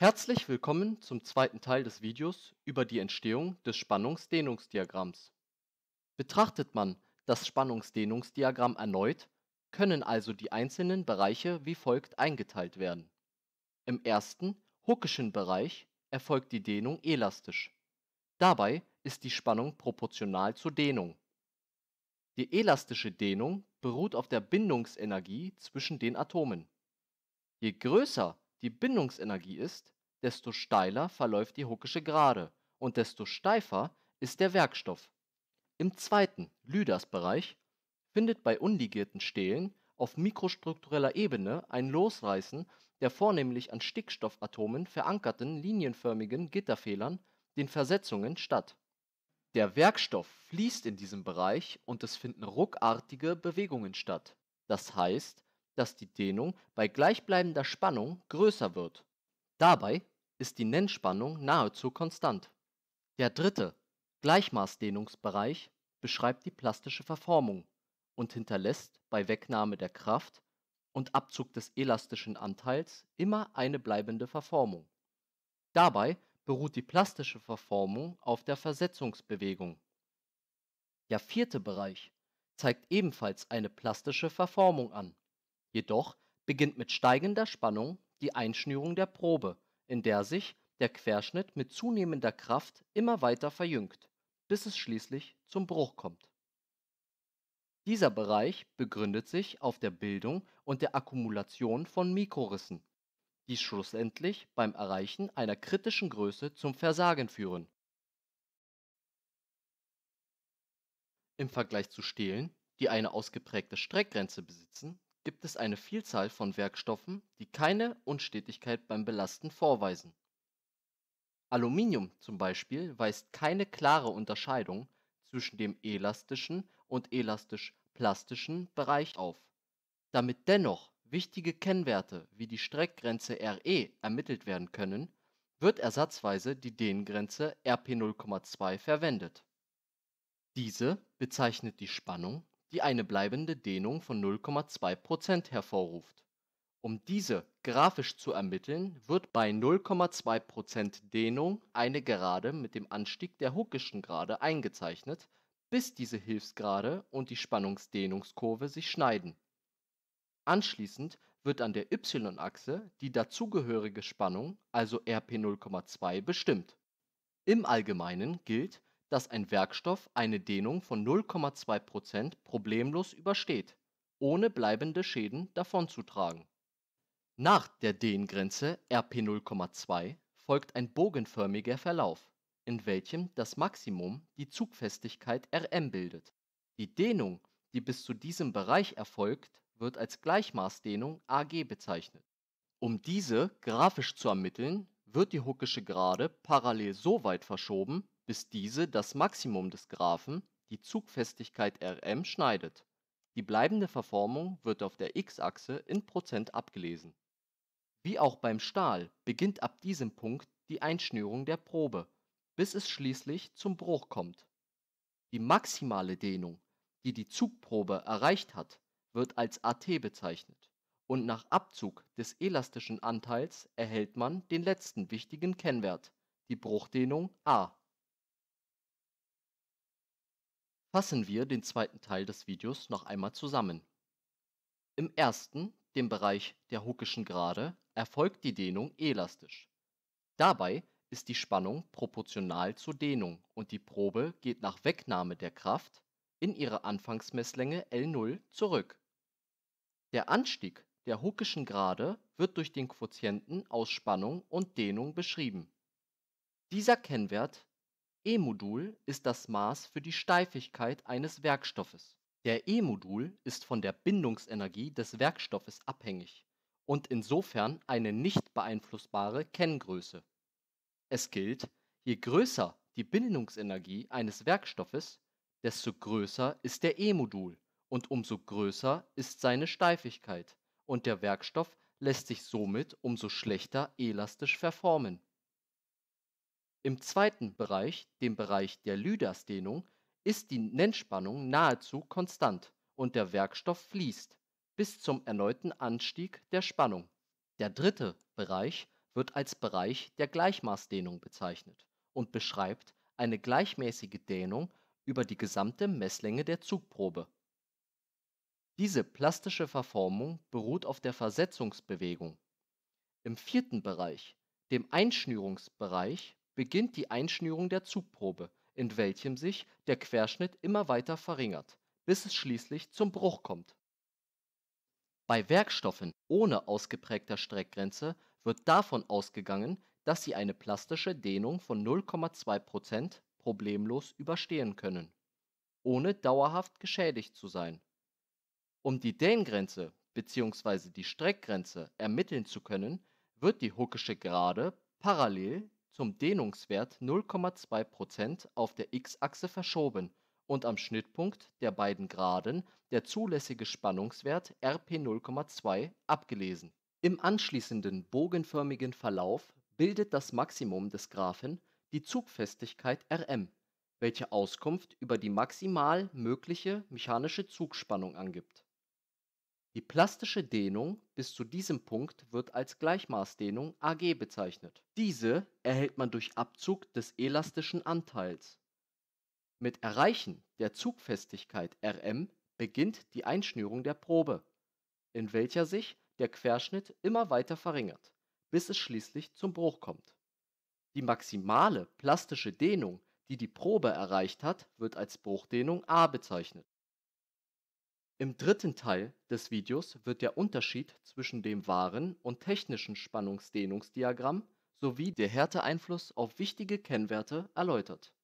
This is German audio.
Herzlich willkommen zum zweiten Teil des Videos über die Entstehung des Spannungsdehnungsdiagramms. Betrachtet man das Spannungsdehnungsdiagramm erneut, können also die einzelnen Bereiche wie folgt eingeteilt werden. Im ersten, Hookeschen Bereich, erfolgt die Dehnung elastisch. Dabei ist die Spannung proportional zur Dehnung. Die elastische Dehnung beruht auf der Bindungsenergie zwischen den Atomen. Je größer die Bindungsenergie ist, desto steiler verläuft die hookische Gerade und desto steifer ist der Werkstoff. Im zweiten Lüders-Bereich findet bei unligierten Stählen auf mikrostruktureller Ebene ein Losreißen der vornehmlich an Stickstoffatomen verankerten linienförmigen Gitterfehlern, den Versetzungen, statt. Der Werkstoff fließt in diesem Bereich und es finden ruckartige Bewegungen statt, das heißt dass die Dehnung bei gleichbleibender Spannung größer wird. Dabei ist die Nennspannung nahezu konstant. Der dritte Gleichmaßdehnungsbereich beschreibt die plastische Verformung und hinterlässt bei Wegnahme der Kraft und Abzug des elastischen Anteils immer eine bleibende Verformung. Dabei beruht die plastische Verformung auf der Versetzungsbewegung. Der vierte Bereich zeigt ebenfalls eine plastische Verformung an Jedoch beginnt mit steigender Spannung die Einschnürung der Probe, in der sich der Querschnitt mit zunehmender Kraft immer weiter verjüngt, bis es schließlich zum Bruch kommt. Dieser Bereich begründet sich auf der Bildung und der Akkumulation von Mikrorissen, die schlussendlich beim Erreichen einer kritischen Größe zum Versagen führen. Im Vergleich zu Stelen, die eine ausgeprägte Streckgrenze besitzen gibt es eine Vielzahl von Werkstoffen, die keine Unstetigkeit beim Belasten vorweisen. Aluminium zum Beispiel weist keine klare Unterscheidung zwischen dem elastischen und elastisch-plastischen Bereich auf. Damit dennoch wichtige Kennwerte wie die Streckgrenze Re ermittelt werden können, wird ersatzweise die Dehngrenze Rp0,2 verwendet. Diese bezeichnet die Spannung die eine bleibende Dehnung von 0,2 hervorruft. Um diese grafisch zu ermitteln, wird bei 0,2 Dehnung eine Gerade mit dem Anstieg der hookischen Gerade eingezeichnet, bis diese Hilfsgrade und die Spannungsdehnungskurve sich schneiden. Anschließend wird an der y-Achse die dazugehörige Spannung, also Rp0,2, bestimmt. Im Allgemeinen gilt dass ein Werkstoff eine Dehnung von 0,2 problemlos übersteht, ohne bleibende Schäden davonzutragen. Nach der Dehngrenze RP 0,2 folgt ein bogenförmiger Verlauf, in welchem das Maximum die Zugfestigkeit Rm bildet. Die Dehnung, die bis zu diesem Bereich erfolgt, wird als Gleichmaßdehnung Ag bezeichnet. Um diese grafisch zu ermitteln, wird die Huckesche Gerade parallel so weit verschoben, bis diese das Maximum des Graphen, die Zugfestigkeit Rm, schneidet. Die bleibende Verformung wird auf der x-Achse in Prozent abgelesen. Wie auch beim Stahl beginnt ab diesem Punkt die Einschnürung der Probe, bis es schließlich zum Bruch kommt. Die maximale Dehnung, die die Zugprobe erreicht hat, wird als AT bezeichnet und nach Abzug des elastischen Anteils erhält man den letzten wichtigen Kennwert, die Bruchdehnung a. Fassen wir den zweiten Teil des Videos noch einmal zusammen. Im ersten, dem Bereich der Hookeschen Gerade, erfolgt die Dehnung elastisch. Dabei ist die Spannung proportional zur Dehnung und die Probe geht nach Wegnahme der Kraft in ihre Anfangsmesslänge L0 zurück. Der Anstieg der Hookeschen Gerade wird durch den Quotienten aus Spannung und Dehnung beschrieben. Dieser Kennwert E-Modul ist das Maß für die Steifigkeit eines Werkstoffes. Der E-Modul ist von der Bindungsenergie des Werkstoffes abhängig und insofern eine nicht beeinflussbare Kenngröße. Es gilt, je größer die Bindungsenergie eines Werkstoffes, desto größer ist der E-Modul und umso größer ist seine Steifigkeit und der Werkstoff lässt sich somit umso schlechter elastisch verformen im zweiten Bereich, dem Bereich der Lüdersdehnung, ist die Nennspannung nahezu konstant und der Werkstoff fließt, bis zum erneuten Anstieg der Spannung. Der dritte Bereich wird als Bereich der Gleichmaßdehnung bezeichnet und beschreibt eine gleichmäßige Dehnung über die gesamte Messlänge der Zugprobe. Diese plastische Verformung beruht auf der Versetzungsbewegung. Im vierten Bereich, dem Einschnürungsbereich beginnt die Einschnürung der Zugprobe, in welchem sich der Querschnitt immer weiter verringert, bis es schließlich zum Bruch kommt. Bei Werkstoffen ohne ausgeprägter Streckgrenze wird davon ausgegangen, dass sie eine plastische Dehnung von 0,2 problemlos überstehen können, ohne dauerhaft geschädigt zu sein. Um die Dehngrenze bzw. die Streckgrenze ermitteln zu können, wird die Huckesche Gerade parallel zum Dehnungswert 0,2 auf der x-Achse verschoben und am Schnittpunkt der beiden Geraden der zulässige Spannungswert Rp 0,2 abgelesen. Im anschließenden bogenförmigen Verlauf bildet das Maximum des Graphen die Zugfestigkeit Rm, welche Auskunft über die maximal mögliche mechanische Zugspannung angibt die plastische Dehnung bis zu diesem Punkt wird als Gleichmaßdehnung AG bezeichnet. Diese erhält man durch Abzug des elastischen Anteils. Mit Erreichen der Zugfestigkeit Rm beginnt die Einschnürung der Probe, in welcher sich der Querschnitt immer weiter verringert, bis es schließlich zum Bruch kommt. Die maximale plastische Dehnung, die die Probe erreicht hat, wird als Bruchdehnung A bezeichnet im dritten Teil des Videos wird der Unterschied zwischen dem wahren und technischen Spannungsdehnungsdiagramm sowie der Härteeinfluss auf wichtige Kennwerte erläutert